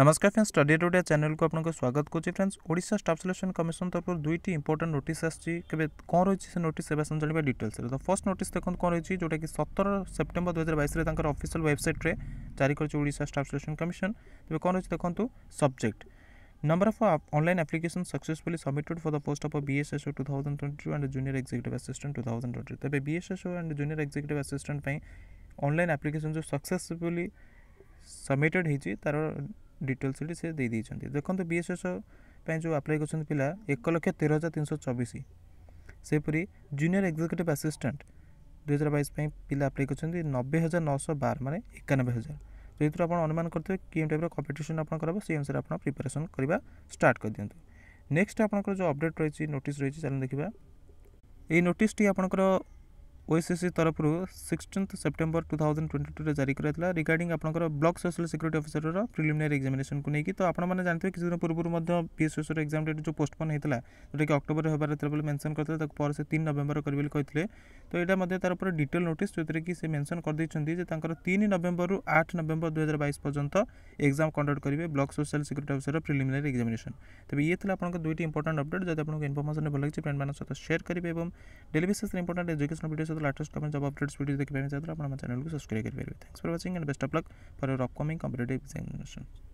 নমস্কার friends study at Odia চ্যানেলকু আপনার স্বাগত করছি friends Odisha staff selection commission তরফর দুইটি ইম্পর্টাট নোটিস আসছে কেবে কম রয়েছে সে নোটিস এবার জাঁয়া ডিটেলস তো ফর্স্ট নোটিস দেখুন কম রয়েছে যেটা কি সতের সেপ্টেম্বর দুই হাজার বাইশে তাঁর অফিসিয়াল ওয়েবসাইট্রে জারি করছে ওড়িশা স্টাফ সিলেকশন কমিশন তবে কম রয়েছে দেখুন subject number of online applications successfully submitted for the post of a BSSO 2022 and a junior executive assistant 2022 তবে BSSO and junior executive assistant ପାଇଁ online application जो successfully submitted ହେଇଛି ତାର ଡିଟେଲ୍ସଟି ସେ ଦେଇ ଦେଇଛନ୍ତି ଦେଖନ୍ତୁ ବି ଏସ୍ ଏସ୍ ପାଇଁ ଯେଉଁ ଆପ୍ଲାଏ କରିଛନ୍ତି ପିଲା ଏକ ଲକ୍ଷ ତେର ହଜାର ତିନିଶହ ଚବିଶ ସେହିପରି ଜୁନିୟର ଏକ୍ଜିକ୍ୟୁଟିଭ୍ ଆସିଷ୍ଟାଣ୍ଟ ଦୁଇ ହଜାର ବାଇଶ ପାଇଁ ପିଲା ଆପ୍ଲାଏ କରିଛନ୍ତି ନବେ ହଜାର ନଅଶହ ବାର ମାନେ ଏକାନବେ ହଜାର ଯେଉଁଥିରୁ ଆପଣ ଅନୁମାନ କରିଥିବେ କେଉଁ ଟାଇପ୍ର କମ୍ପିଟିସନ୍ ଆପଣଙ୍କର ହେବ ସେଇ ଅନୁସାରେ ଆପଣ ପ୍ରିପାରେସନ୍ କରିବା ଷ୍ଟାର୍ଟ କରିଦିଅନ୍ତୁ ନେକ୍ସଟ ଆପଣଙ୍କର ଯେଉଁ ଅପଡ଼େଟ୍ ରହିଛି ନୋଟିସ୍ ରହିଛି ଚାଲନ୍ତୁ ଦେଖିବା এই নোটিশটি আপনার ଓଏସ୍ଏସ୍ସି ତରଫରୁ sixteenth September two thousand twenty ଟୁରେ ଜାରି କରାଯାଇଥିଲା ରିଗାର୍ଡ଼ିଂ ଆପଣଙ୍କର ବ୍ଲକ୍ ସୋସିଆଲ ସିକ୍ୟୁରିଟି ଅଫିସରର ପ୍ରିଲିମିନାରୀ ଏକ୍ସାମିନେସନକୁ ନେଇକି ତ ଆପଣମାନେ ଜାଣିଥିବେ କିଛି ଦିନ ପୂର୍ବରୁ ମଧ୍ୟ ପିଏସ୍ଏସ୍ର ଏକ୍ସାମ୍ ଡେଟ୍ ଯେଉଁ ପୋଷ୍ଟପୋନ୍ ହୋଇଥିଲା ଯେଉଁଟାକି ଅକ୍ଟୋବର ହେବାର ଥିଲା ବୋଲି ମେନସନ୍ କରିଥିଲେ ତାକୁ ପରେ ସେ ତିନି ନଭେମ୍ବର କରିବେ ବୋଲି କହିଥିଲେ ତ ଏଇଟା ମଧ୍ୟ ତାର ପରେ ଡିଟେଲ୍ ନୋଟିସ୍ ଯେଉଁଥିରେ କି ସେ ମେନସନ୍ କରିଦେଇଛନ୍ତି ଯେ ତାଙ୍କର ତିନି ନଭେମ୍ବରରୁ ଆଠ ନଭେମ୍ବର ଦୁଇହଜାର ବାଇଶ ପର୍ଯ୍ୟନ୍ତ ଏକ୍ସାମ୍ କଣ୍ଡକ୍ଟ କରିବେ block social security officer preliminary examination ତେବେ ଇଏ ଥିଲା ଆପଣଙ୍କ ଦୁଇଟି ଇମ୍ପୋର୍ଟାଣ୍ଟ ଅପଡ଼େଟ୍ ଯଦି ଆପଣଙ୍କୁ ଇନଫର୍ମେସନ୍ ଭଲ ଲାଗିଛି ଫ୍ରେଣ୍ଡମାନଙ୍କ ସହିତ ସେୟାର କରିବେ ଏବଂ ଡେଲି ବେସିସ୍ରେ ଇମ୍ପୋର୍ଟାଣ୍ଟ ଏଜୁକେସନ୍ ଭିଡ଼ିଓ ସହିତ latest government job updates video ଦେଖିବା ପାଇଁ ଚାହୁଁଥିଲେ ଆପଣ ଆମ ଚ୍ୟାନେଲକୁ ସବସ୍କ୍ରାଇବ କରିପାରିବେ thanks for watching and best of luck for your upcoming competitive examination